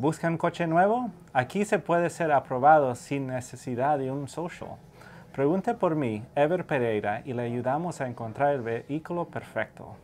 busca un coche nuevo, aquí se puede ser aprobado sin necesidad de un social. Pregunte por mí, Ever Pereira, y le ayudamos a encontrar el vehículo perfecto.